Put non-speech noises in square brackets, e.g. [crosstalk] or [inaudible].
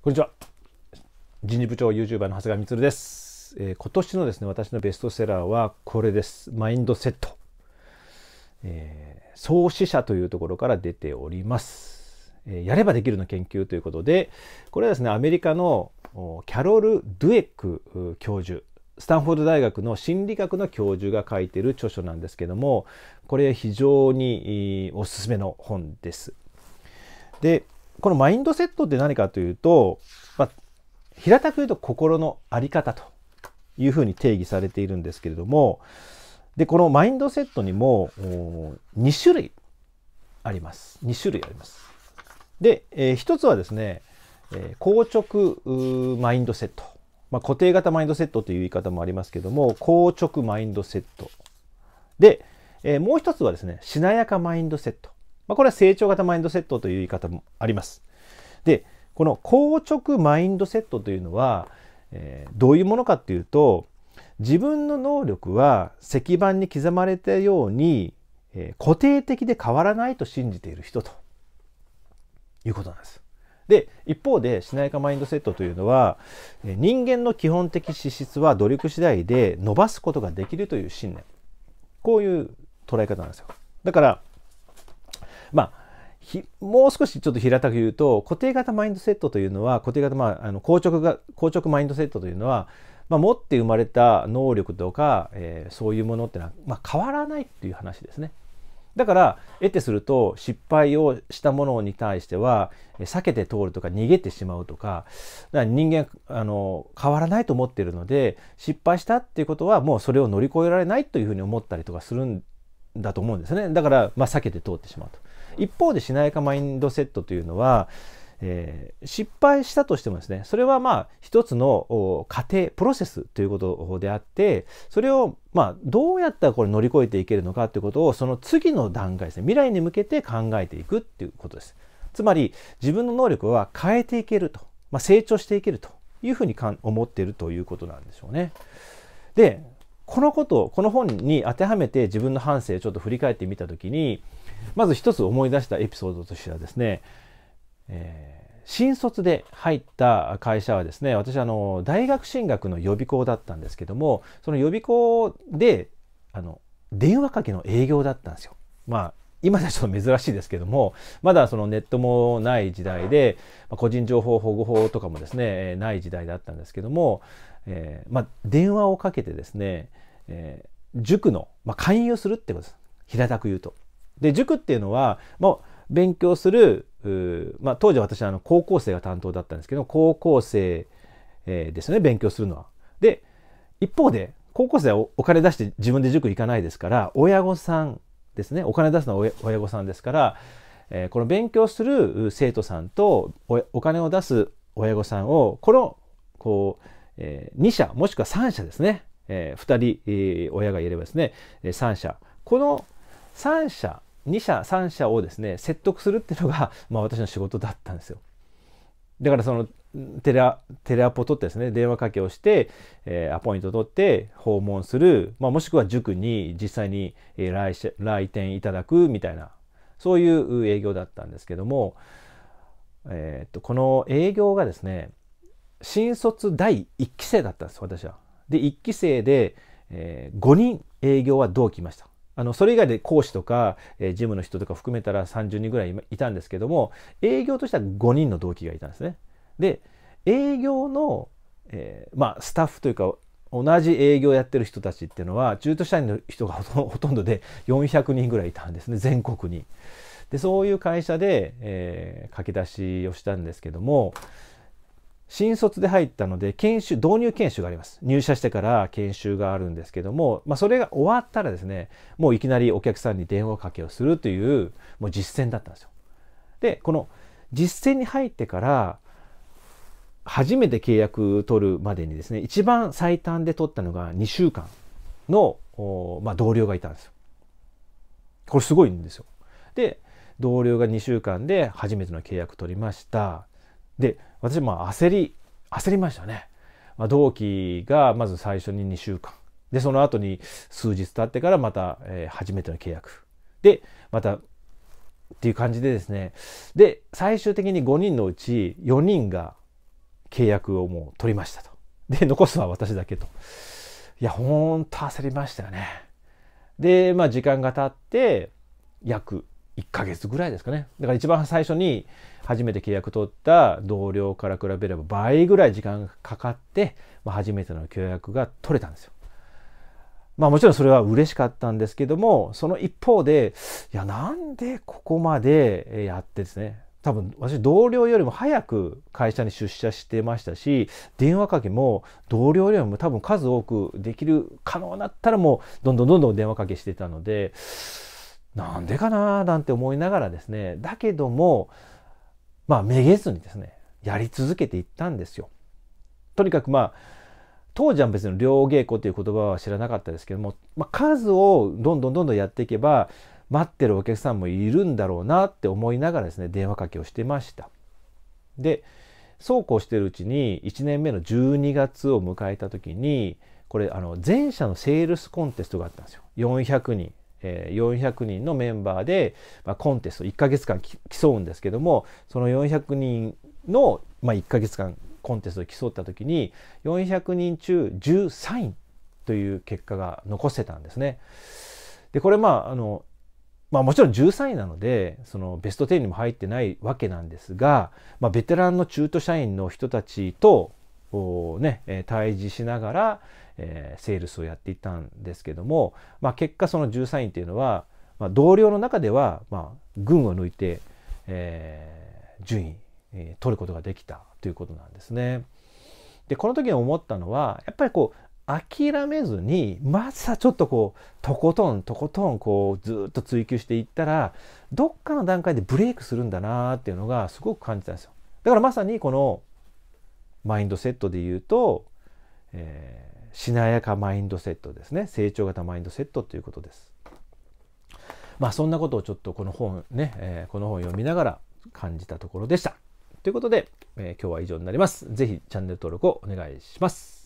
こんにちは。人事部長 YouTuber の長谷川光です、えー、今年のですね、私のベストセラーはこれです。マインドセット。えー、創始者というところから出ております。えー、やればできるの研究ということで、これはですね、アメリカのキャロル・ドゥエック教授、スタンフォード大学の心理学の教授が書いている著書なんですけども、これ非常におすすめの本です。で、このマインドセットって何かというと、まあ、平たく言うと心の在り方というふうに定義されているんですけれども、で、このマインドセットにも2種類あります。2種類あります。で、えー、1つはですね、えー、硬直マインドセット。まあ、固定型マインドセットという言い方もありますけども、硬直マインドセット。で、えー、もう1つはですね、しなやかマインドセット。まあ、これは成長型マインドセットという言い方もあります。で、この硬直マインドセットというのは、えー、どういうものかっていうと、自分の能力は石板に刻まれたように、えー、固定的で変わらないと信じている人ということなんです。で一方でしなやかマインドセットというのは人間の基本的資質は努力次第で伸ばすことができるという信念こういう捉え方なんですよだからまあもう少しちょっと平たく言うと固定型マインドセットというのは固定型、まあ、あの硬直が硬直マインドセットというのは、まあ、持って生まれた能力とか、えー、そういうものってのは、まあ、変わらないっていう話ですね。だから得てすると失敗をしたものに対しては避けて通るとか逃げてしまうとかだから人間あの変わらないと思っているので失敗したっていうことはもうそれを乗り越えられないというふうに思ったりとかするんだと思うんですねだから、まあ、避けて通ってしまうと。一方でしなやかマインドセットというのは、えー、失敗したとしてもですねそれはまあ一つの過程プロセスということであってそれをまあどうやったらこれ乗り越えていけるのかということをその次の段階ですね未来に向けて考えていくっていうことです。つまり自分の能力は変えていけると、まあ、成長していけるというふうにかん思っているということなんでしょうね。でこのことをこの本に当てはめて自分の反省をちょっと振り返ってみた時にまず一つ思い出したエピソードとしてはですね、えー、新卒で入った会社はですね私あの大学進学の予備校だったんですけどもその予備校であの電話かけの営業だったんですよ。まあ今ではちょっと珍しいですけどもまだそのネットもない時代で個人情報保護法とかもですねない時代だったんですけども、えーまあ、電話をかけてですね、えー、塾の、まあ、勧誘するってことです平たく言うと。で塾っていうのはもう勉強する、まあ、当時私はあの高校生が担当だったんですけど高校生、えー、ですね勉強するのは。で一方で高校生はお金出して自分で塾行かないですから親御さんですねお金出すのは親御さんですから、えー、この勉強する生徒さんとお金を出す親御さんをこのこう、えー、2社もしくは3社ですね、えー、2人、えー、親がいればですね3社この3社2社3社をですね説得するっていうのが、[laughs] まあ、私の仕事だったんですよ。だからそのテレアポ取ってですね電話かけをして、えー、アポイント取って訪問する、まあ、もしくは塾に実際に来来店いただくみたいなそういう営業だったんですけども、えー、っとこの営業がですね新卒第1期生だったんです私は。で1期生で、えー、5人営業は同期いました。あの、それ以外で講師とか、えー、事務の人とか含めたら30人ぐらいいたんですけども、営業としては5人の同期がいたんですね。で、営業の、えー、まあ、スタッフというか、同じ営業やってる人たちっていうのは、中途社員の人がほとんど [laughs] で400人ぐらいいたんですね、全国に。で、そういう会社で、えー、駆け出しをしたんですけども、新卒で入ったので研修導入研修があります入社してから研修があるんですけども、まあ、それが終わったらですねもういきなりお客さんに電話かけをするというもう実践だったんですよ。でこの実践に入ってから初めて契約取るまでにですね一番最短で取ったのが2週間の、まあ、同僚がいたんですよ。これすごいんですよ。で同僚が2週間で初めての契約取りました。で私まあ焦り焦りましたね、まあ、同期がまず最初に2週間でその後に数日経ってからまた、えー、初めての契約でまたっていう感じでですねで最終的に5人のうち4人が契約をもう取りましたとで残すは私だけといやほんと焦りましたよねでまあ時間が経って約1ヶ月ぐらいですかね。だから一番最初に初めて契約取った同僚から比べれば倍ぐらい時間がかかって、まあ、初めての契約が取れたんですよ。まあもちろんそれは嬉しかったんですけども、その一方で、いや、なんでここまでやってですね、多分私同僚よりも早く会社に出社してましたし電話かけも同僚よりも多分数多くできる可能だったらもうどんどんどんどん電話かけしてたのでなんでかななんて思いながらですねだけどもまあめげずにですねやり続けていったんですよ。とにかくまあ当時は別に両稽古という言葉は知らなかったですけども、まあ、数をどんどんどんどんやっていけば待ってるお客さんもいるんだろうなって思いながらですね電話かけをしてました。でそうこうしてるうちに1年目の12月を迎えた時にこれあの前者のセールスコンテストがあったんですよ400人400人のメンバーで、まあ、コンテスト1ヶ月間競うんですけどもその400人の、まあ、1ヶ月間コンテストで競った時に400人中13位という結果が残してたんですね。でこれまああのまあもちろん13位なのでそのベスト10にも入ってないわけなんですが、まあ、ベテランの中途社員の人たちとね、対峙しながら、えー、セールスをやっていたんですけども、まあ、結果その13位っていうのは、まあ、同僚の中では、まあ、群を抜いて、えー、順位、えー、取ることができたということなんですね。でこの時に思ったのはやっぱりこう諦めずにまずはちょっとこうとことんとことんこうずっと追求していったらどっかの段階でブレイクするんだなっていうのがすごく感じたんですよ。だからまさにこのマインドセットで言うと、えしなやかマインドセットですね成長型マインドセットということです。まあそんなことをちょっとこの本ね、えー、この本を読みながら感じたところでした。ということで、えー、今日は以上になります。是非チャンネル登録をお願いします。